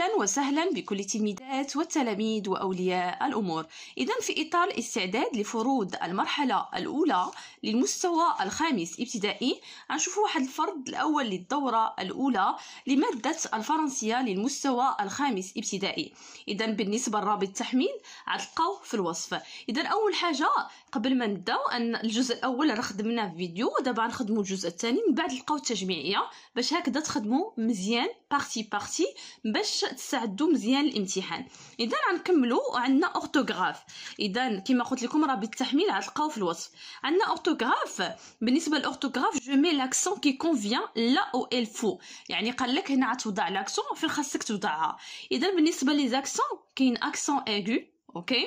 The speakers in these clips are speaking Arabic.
أهلا وسهلا بكل التلميذات والتلاميذ وأولياء الأمور إذا في إطار الاستعداد لفروض المرحلة الأولى للمستوى الخامس ابتدائي غنشوفوا واحد الفرض الأول للدورة الأولى لمادة الفرنسية للمستوى الخامس ابتدائي إذا بالنسبة لرابط التحميل غتلقاوه في الوصف إذا أول حاجة قبل ما نبداو ان الجزء الاول راه خدمناه في فيديو دابا غنخدموا الجزء الثاني من بعد لقاو التجميعيه باش هكذا تخدموا مزيان بارتي بارتي باش تساعدوا مزيان الامتحان اذا غنكملوا عندنا اورتوغراف اذا كما قلت لكم راه بالتحميل غتلقاو في الوصف عندنا اورتوغراف بالنسبه لاورتوغراف جو مي لاكسون كي كونفيان لا او ال فو يعني قال لك هنا غتوضع لاكسون فين خاصك توضعها اذا بالنسبه لي زاكسون كاين اكسون ايغو اوكي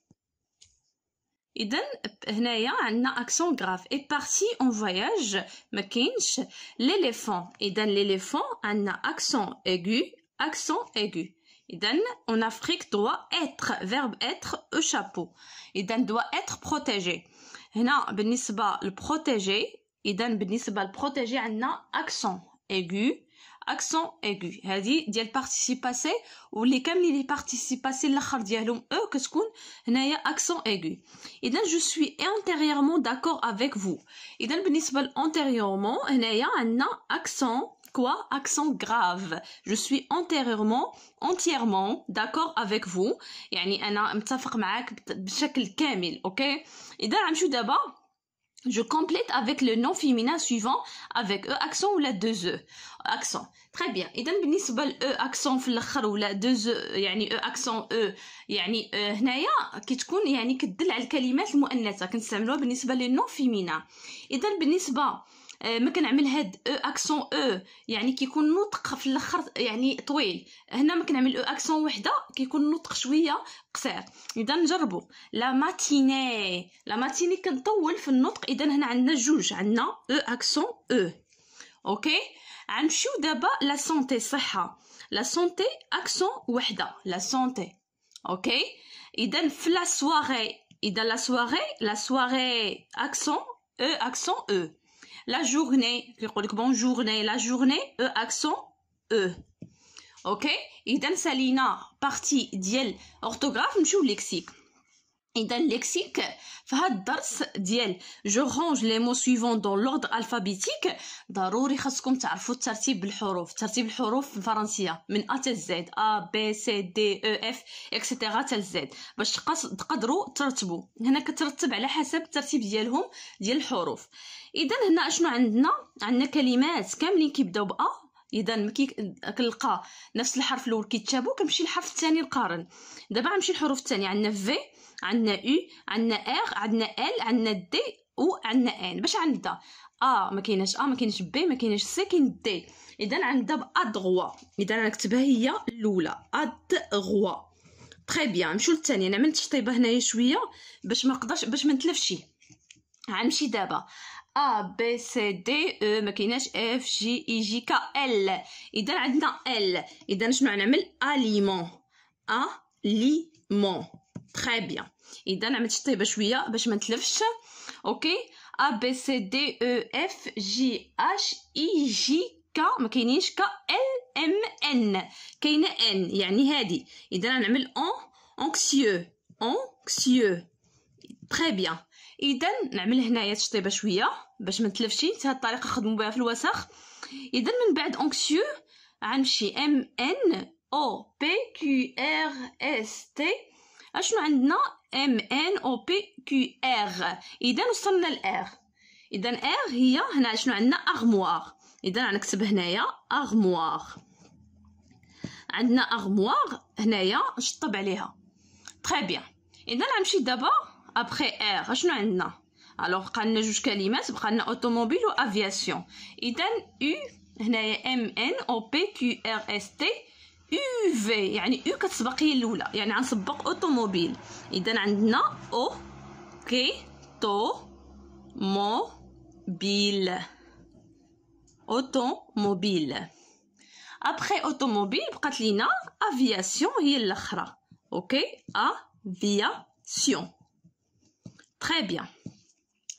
un accent grave. Et si en voyage, mckinch l'éléphant. Et l'éléphant l'éléphant, un accent aigu, accent aigu. Et en Afrique doit être verbe être au chapeau. Et doit être protégé. Et non, le protéger. Et then le protéger a un accent aigu accent aigu هذه ديال participe passé واللي كامل لي participe passé الاخر ديالهم e كتكون هنايا accent aigu اذا je suis entièrement d'accord avec vous اذا بالنسبه antérieurement هنايا عندنا accent quoi accent grave je suis entièrement entièrement d'accord avec vous يعني انا متفق معاك بشكل كامل اوكي اذا غنمشيو d'abord Je complète avec le nom féminin suivant avec e accent ou la deux e accent. Très bien. إذا بالنسبة ل e accent في الآخر ولا deux e يعني e accent e يعني e هنايا كتكون يعني كدل على الكلمات المؤنثة كنستعملوها بالنسبة للنون فيمينا. إذا بالنسبة آه، ما كنعمل هاد او اكسون او يعني كيكون نطق في الاخر يعني طويل هنا ما كنعمل او اكسون وحده كيكون النطق شويه قصير اذا نجربوا لا ماتيني لا ماتيني كنطول في النطق اذا هنا عندنا جوج عندنا او اكسون او اوكي غنمشيو دابا لا سونتي صحه لا سونتي اكسون وحده لا سونتي اوكي اذا في لا سواري اذا لا سواري لا سواري اكسون او اكسون او La journée, la journée, E accent E. OK? Et dans partie d'orthographe, orthographe, suis lexique. اذا ليكسيك فهاد الدرس ديال جو رونج لي مو سويفون دون لوردر الفابيتيك ضروري خاصكم تعرفوا الترتيب بالحروف ترتيب الحروف في الفرنسيه من ا تال زد ا بي سي دي او اف اكسيتيرا تال زد باش تقدروا ترتبوا هنا كترتب على حسب الترتيب ديالهم ديال الحروف اذا هنا اشنو عندنا عندنا كلمات كاملين كيبداو ب ا اذا ملي كنلقى نفس الحرف الاول كيتشابو كنمشي للحرف الثاني نقارن دابا غنمشي للحروف الثانيه عندنا في عندنا او عندنا ار عندنا ال عندنا دي او عندنا ان باش عندنا ا آه ما كايناش ا آه ما كاينش بي ما كاينش سي كاين دي اذا عندها بأ دغوا اذا غنكتبها هي الاولى ادغوا غوا تري بيان نمشيو للثانيه انا عملت شطيبه هنايا شويه باش ما نقدرش باش ما نتلفش غنمشي دابا ا B, C, دي E ما كيناش اف جي اي e, جي كا ال اذا عندنا ال اذا اش نعمل اليمون ا لي مون اذا عملت شطيبة شويه باش ما نتلفش اوكي ا B, C, دي او اف جي اش اي جي K ما كاينينش K, ال ام ان كاينه ان يعني هادي اذا نعمل اون اونكسيو اونكسيو تخي بيا اذا نعمل هنايا تشطيبه شويه باش ما نتلفشي هاد الطريقه خدموا بها في الوسخ اذا من بعد اونكسيو غنمشي ام ان او بي كيو ار اس تي اشنو عندنا ام ان او بي كيو ار اذا وصلنا لار اذا ار هي هنا شنو عندنا اغموار اذا غنكتب هنايا اغموار عندنا اغموار هنايا نشطب عليها تري بيان اذا غنمشي دابا ابخي ار اشنو عندنا الوغ بقالنا جوج كلمات بقالنا اوتوموبيل وافياسيون اذا يو هنايا ام ان او بي كيو ار اس تي يو في يعني يو كتسبق هي الاولى يعني غنسبق اوتوموبيل اذا عندنا او كي تو مو بيل اوتوموبيل ابخي اوتوموبيل بقات لينا افياسيون هي الاخرى اوكي افياسيون تري بيان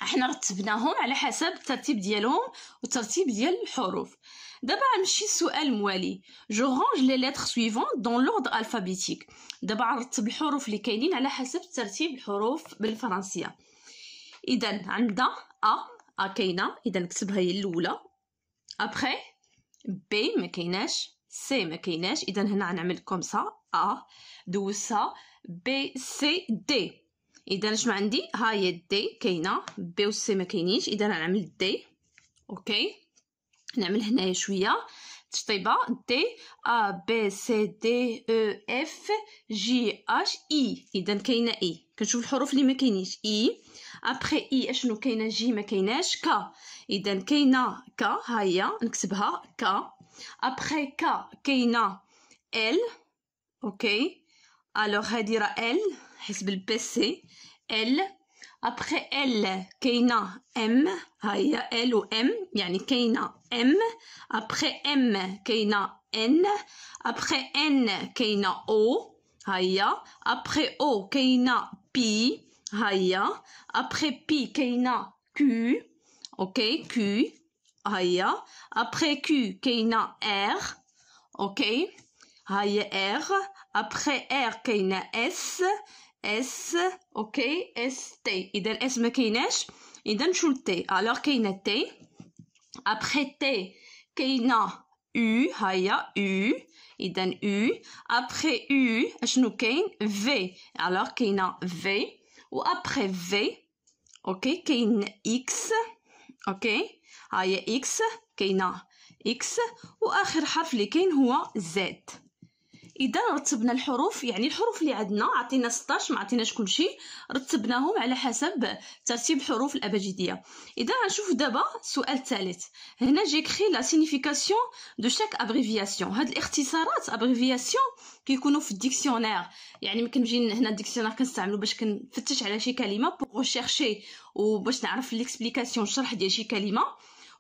احنا رتبناهم على حسب الترتيب ديالهم والترتيب ديال الحروف دابا غنمشي السؤال الموالي جو رونج لي ليتر سويفون دون لورد الفابيتيك دابا غنرتب الحروف اللي كاينين على حسب ترتيب الحروف بالفرنسيه اذا عندنا ا ا كاينه اذا نكتبها هي الاولى ابخي بي ما كايناش سي ما كايناش اذا هنا غنعمل كوم سا ا دوزها بي سي دي اذا شنو عندي ها هي دي كاينه بي سي ما كاينينش اذا نعمل دي اوكي نعمل هنايا شويه تشطيبه دي ا بي سي دي او اف جي اش اي اذا كاينه اي كنشوف الحروف اللي ما كاينينش اي ابخي اي اشنو كاينه جي ما كايناش كا اذا كاينه كا ها هي نكتبها كا ابخي كا كاينه ال اوكي الوغ هادي راه ال حسب البيسي ال ابخي ال كاينه ام هيا ال و ام يعني كاينه ام ابخي ام كاينه ان ابخي ان كاينه او هيا ابخي او كاينه بي هيا ابخي بي كاينه كيو اوكي كيو هيا ابخي كو كاينه ار اوكي هيا ار ابخي ار كاينه اس اس اوكي اس تي اذا الاس ما كايناش اذا نمشيو للتي الوغ كاينه تي ابري تي كاينه U هيا U إذا U après U أشنو كاين V ألوغ كاينة V و après V أوكي كاين X أوكي هيا X كاينة X وآخر حرف اللي كاين هو Z اذا رتبنا الحروف يعني الحروف اللي عندنا عطينا 16 ما عطيناش كلشي رتبناهم على حسب ترتيب حروف الابجديه اذا غنشوف دابا السؤال الثالث هنا جيكري لا سينيفيكاسيون دو شاك ابريفياسيون هاد الاختصارات ابريفياسيون كيكونوا في الديكسيونير يعني ملي كنجي هنا الديكسيونير كنستعملو باش كنفتش على شي كلمه بوغ شيرشي وباش نعرف ليكسبليكاسيون الشرح ديال شي كلمه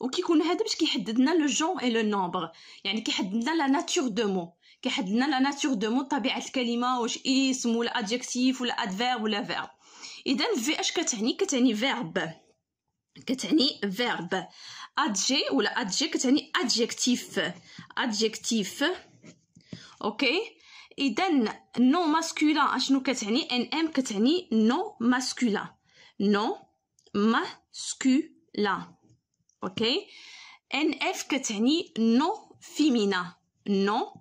وكيكون هذا باش كيحدد لنا لو جون اي لو نومبر يعني كيحدد لنا لا ناتور دو مو كيحدد لنا لا ناتور دو مو طبيعه الكلمه واش اسم ولا ادجكتيف ولا ادفيرب ولا فيرب اذا في اش كتعني كتعني فيرب كتعني فيرب ادجي ولا ادجي كتعني ادجكتيف ادجكتيف اوكي اذا نو ماسكولا اشنو كتعني ان ام كتعني نو ماسكولا نو ماسكولا اوكي ان اف كتعني نو فيمينا نو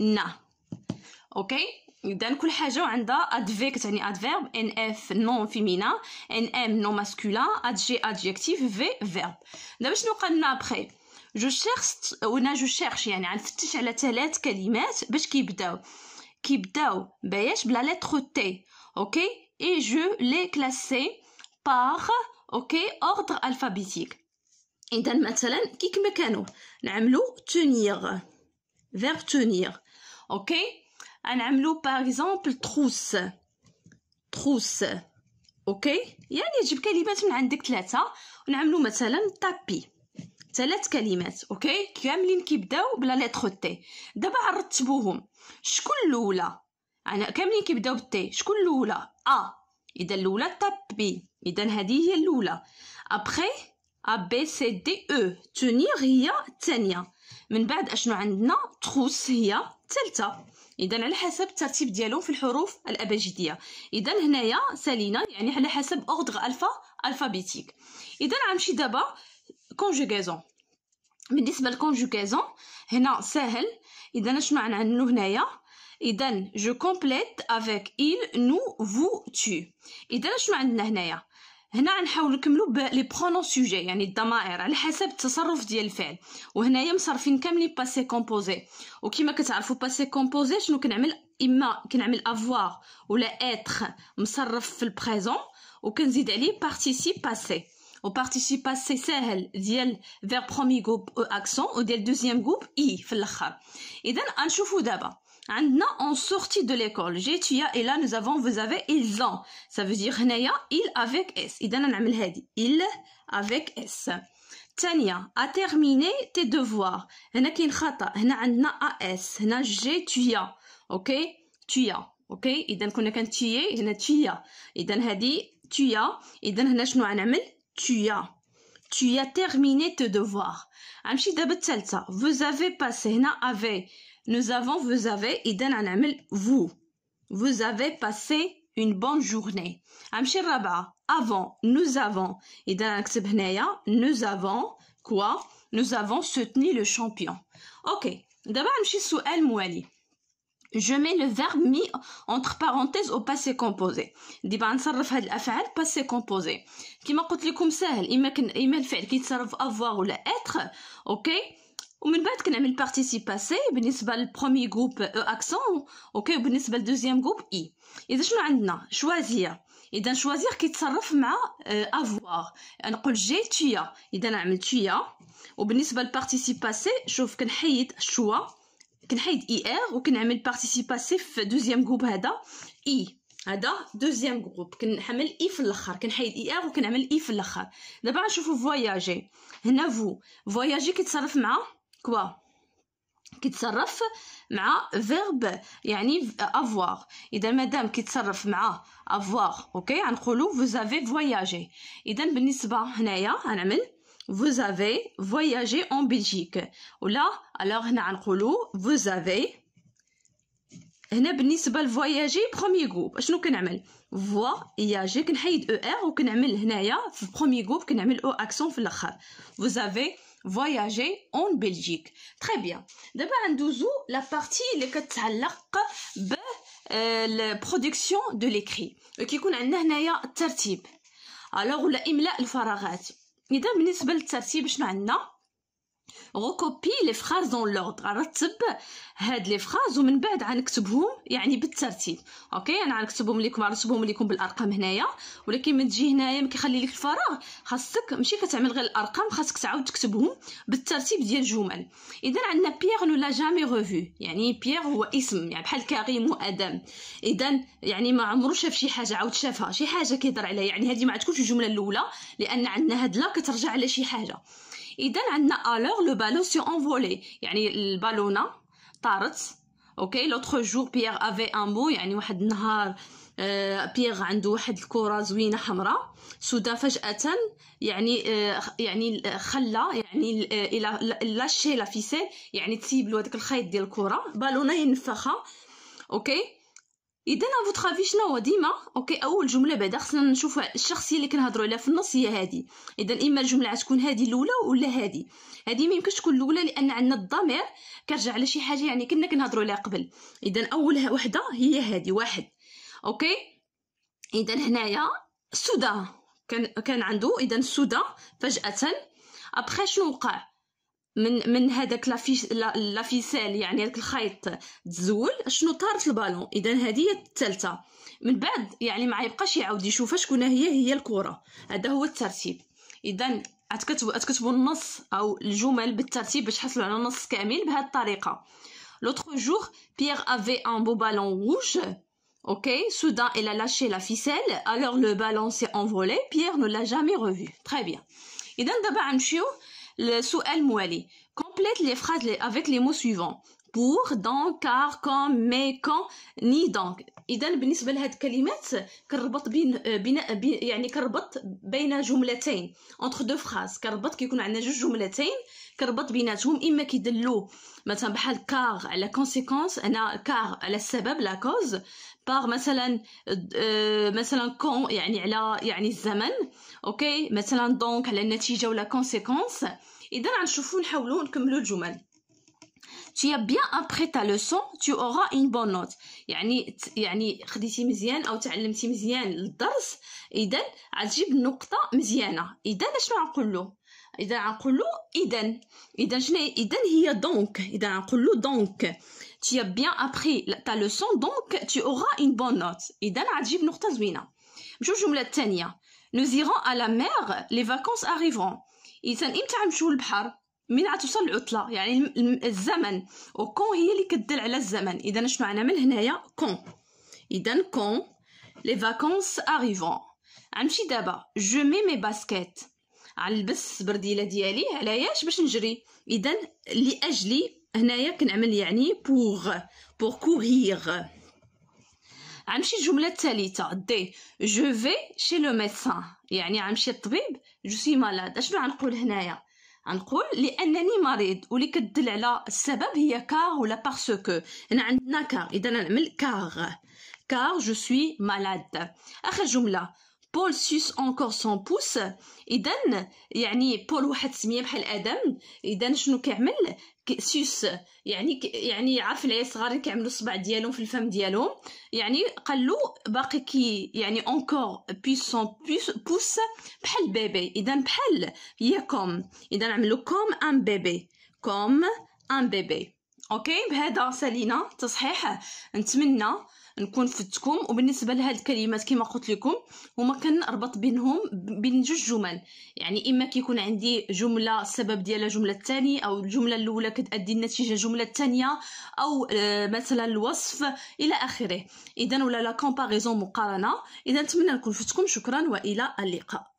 نا اوكي اذا كل حاجه عندها ادفي كتعني ادفيرب ان اف نو فيمينا ان ام نو ماسكولا ادجي ادجيكتيف في فيرب دابا شنو قالنا ابخي جو شيرش ونا جو شيرش يعني غنفتش على ثلاث كلمات باش كيبداو كيبداو باش بلا لتر تي اوكي اي جو لي كلاسي باغ اوكي اوردر الفابيتيك اذا مثلا كي كما كانوا نعملو تونيغ فير تونيغ اوكي غنعملو باغ اكزومبل تروس تروس اوكي يعني نجيب كلمات من عندك ثلاثه ونعملو مثلا تابي ثلاث كلمات اوكي كاملين كيبداو بلا لتر تي دابا غنرتبوهم شكون الاولى انا كاملين كيبداو بالتي شكون الاولى ا إذا الأولى تاب بي إذا هذه هي الأولى أبخي أ بي سي دي أو تونيغ هي الثانية من بعد أشنو عندنا تخوس هي الثالثة إذا على حسب الترتيب ديالهم في الحروف الأبجدية إذا هنايا سالينا يعني على حسب أوردغ ألفا ألفابيتيك إذا غنمشي دابا كونجوغازون بالنسبة للكونجوغازون هنا ساهل إذا شنو عندنا هنايا اذا جو كومبليت افيك il نو فو تو اذا شنو عندنا هنايا هنا غنحاولوا نكملو لي برونون سوجي يعني الضمائر على حسب التصرف ديال الفعل وهنايا مصرفين كاملين باسي كومبوزي وكيما كتعرفوا باسي كومبوزي شنو كنعمل اما كنعمل افوار ولا اتر مصرف في البريزون وكنزيد عليه بارتيسيب باسي و وبارتيسيب باسي ساهل ديال فير برومي جروب او اكسون وديال دوزيام جروب اي في الاخر اذا غنشوفو دابا عندنا hein, en sortie de l'école جيت et là nous avons vous avez ils ont ça veut dire Naya. il avec s اذا نعمل هذه il avec s Tania a terminé tes devoirs هنا كاين خطأ هنا عندنا as هنا Ok. tuya اوكي tuya اوكي اذا كنا كان تيي هنا tuya اذا هذه tuya اذا هنا شنو un amel. tu as terminé tes devoirs. Amchi d'abord Vous avez passé, na avait. Nous avons, vous avez, إذا هنعمل vous. Vous avez passé une bonne journée. Amchi avant, nous avons. إذا نكتب nous avons quoi Nous avons soutenu le champion. OK. d'abord, نمشي el mouali. Je mets le verbe mis entre parenthèses au passé composé. Diba, نصرف had الافعال passé composé. كما قلت لكم ساهل imel fait, qui الفعل كيتصرف avoir à être ok ومن بعد كنعمل بارتيسي باسي بالنسبه للبرومي جروب او اكسون اوكي وبالنسبه للدوزيام جروب اي اذا شنو عندنا شوازيا اذا شوازيا كيتصرف مع افوار آه، نقول جي تيا اذا نعمل عملت تيا وبالنسبه للبارتيسي باسي شوف كنحيد الشوا كنحيد اي er، ار وكنعمل بارتيسي باسي في دوزيام جروب هذا اي e. هذا دوزيام جروب كنحمل اي e في الاخر كنحيد اي er ار وكنعمل اي e في الاخر دابا غنشوفو فواياجي هنا فو فواياجي كيتصرف مع كوا كيتصرف مع فيرب يعني افوار اذا مادام كيتصرف مع افوار اوكي غنقولوا فوزافي فواياجي اذا بالنسبه هنايا غنعمل فوزافي فواياجي اون بلجيك ولا الوغ هنا غنقولوا فوزافي هنا بالنسبه لفواياجي بروميي كوب اشنو كنعمل فواياجي كنحيد او e ار وكنعمل هنايا في بروميي كوب كنعمل او اكسون في الاخر فوزافي voyager en Belgique. Très bien. D'abord, on la partie qui est la production de l'écrit. Qui a الترتيب. Alors, l'imla, le faragat. إذا بالنسبة للترتيب شنو عندنا غوكوبي لي فراز دون لوردر رتب هاد لي فراز ومن بعد غنكتبهم يعني بالترتيب اوكي انا غنكتبهم ليكم غنرتبهم ليكم بالارقام هنايا ولكن من تجي هنايا ما كيخلي لك الفراغ خاصك ماشي كتعمل غير الارقام خاصك تعاود تكتبهم بالترتيب ديال الجمل اذا عندنا بيير نو لا جامي ريفو يعني بيير هو اسم يعني بحال كريم وادم اذا يعني ما عمرو شاف شي حاجه عاود شافها شي حاجه كيهضر عليها يعني هذه ما عتكونش الجمله الاولى لان عندنا هاد لا كترجع على شي حاجه اذا عندنا الوغ لو بالون سي انفولي يعني البالونه طارت اوكي لوتر جور بيير افي ان بو يعني واحد النهار بيير عنده واحد الكره زوينه حمراء سودا فجاه يعني يعني خلى يعني الى لاشي لا فيسيل يعني تسيبلو هذاك الخيط ديال الكره بالونه هي منفخه اوكي اذا فوتر افي شنو ديما اوكي اول جمله بعدا خصنا نشوف الشخصيه اللي كنهضروا عليها في النص هي هذه اذا اما الجمله تكون هذه الاولى ولا هذه هذه ما يمكنش تكون الاولى لان عندنا الضمير كرجع على شي حاجه يعني كنا كنهضروا عليها قبل اذا اول وحده هي هذه واحد اوكي اذا هنايا سودا كان كان عنده اذا سودا فجاه ابخي شنو وقع من من هذاك لافيسال يعني هذاك الخيط تزول شنو طارت البالون اذا هذه هي الثالثه من بعد يعني ما يبقاش يعاود يشوفها شكون هي هي الكره هذا هو الترتيب اذا تكتبوا تكتبوا النص او الجمل بالترتيب باش تحصلوا على نص كامل بهذه الطريقه لوتر جوغ بيير افي ان بو بالون روج اوكي soudain, الى لاشي لا فيسيل ficelle, alors le ballon s'est envolé. Pierre ne l'a jamais revu. Très bien. دابا غنمشيو Le sous-el mouali. Complète les phrases avec les mots suivants. pour dans, car quand se quand, ni donc. اذا بالنسبه لهاد الكلمات كنربط بين بناء يعني كنربط بين جملتين entre deux phrases كنربط كيكون عندنا جوج جملتين كنربط بيناتهم مثلا بحال car على على السبب la cause باغ مثلا آه، مثلا كون يعني على يعني الزمن اوكي مثلا دونك على النتيجه ولا كونسيكونس اذا غنشوفو نحاولو نكملو الجمل tu as bien appris ta leçon tu auras une bonne note يعني يعني خديتي مزيان او تعلمتي مزيان الدرس اذا غتجيب النقطه مزيانه اذا شنو نقول له اذا غنقولو اذا اذا شنو اذا هي donc اذا donc tu as bien appris ta leçon donc tu auras une bonne note اذا غتجيب نقطه زوينه الجمله الثانيه nous irons à la mer les vacances arriveront اذا امتى نمشيو للبحر من غتوصل العطله يعني الزمن وكون هي اللي كدل على الزمن اذا شنو معنا هنايا كون اذا كون les vacances arrivons غنمشي دابا je mets mes baskets على البس البرديله ديالي علاش باش نجري اذا لاجلي هنايا كنعمل يعني بوغ بوغ كوغيغ غنمشي الجمله الثالثه دي جو في شي لو ميدسان يعني غنمشي للطبيب جو سي مالاد اشنو غنقول هنايا غنقول لانني مريض واللي كدل على السبب هي كار ولا باسكو هنا عندنا كار اذا نعمل كار كار جو سوي مالاد اخر جمله بول سوس انكور سون بوس اذا يعني بول واحد السميه بحال ادم اذا شنو كيعمل سوس يعني يعني عارف العيال الصغار كيعملوا الصبع ديالهم في الفم ديالهم يعني قال له باقي كي يعني اونكور بيسون بوس بحال بيبي اذا بحال هي كوم اذا عملوا كوم ان بيبي كوم ان بيبي اوكي بهذا سالينا تصحيح نتمنى نكون فدتكم وبالنسبه لهاد الكلمات كما قلت لكم هما كنربط بينهم بين جوج جمل يعني اما كيكون عندي جمله السبب ديالها جمله الثاني او الجمله الاولى كتادي النتيجه الجمله الثانيه او آه، مثلا الوصف الى اخره اذا ولا لا كومباريزون مقارنه اذا نتمنى نكون فدتكم شكرا والى اللقاء